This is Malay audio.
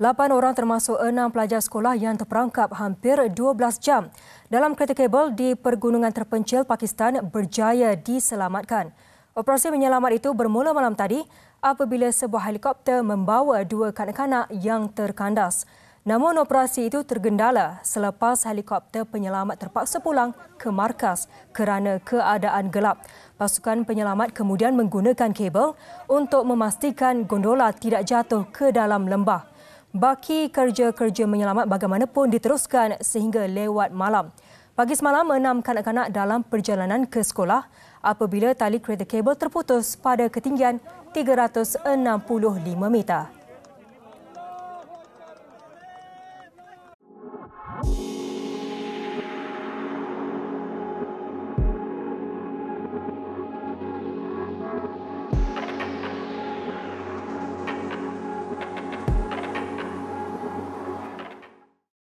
Lapan orang termasuk enam pelajar sekolah yang terperangkap hampir 12 jam dalam kereta kabel di pergunungan terpencil Pakistan berjaya diselamatkan. Operasi menyelamat itu bermula malam tadi apabila sebuah helikopter membawa dua kanak-kanak yang terkandas. Namun operasi itu tergendala selepas helikopter penyelamat terpaksa pulang ke markas kerana keadaan gelap. Pasukan penyelamat kemudian menggunakan kabel untuk memastikan gondola tidak jatuh ke dalam lembah. Baki kerja-kerja menyelamat bagaimanapun diteruskan sehingga lewat malam. Pagi semalam, enam kanak-kanak dalam perjalanan ke sekolah apabila tali kereta kabel terputus pada ketinggian 365 meter.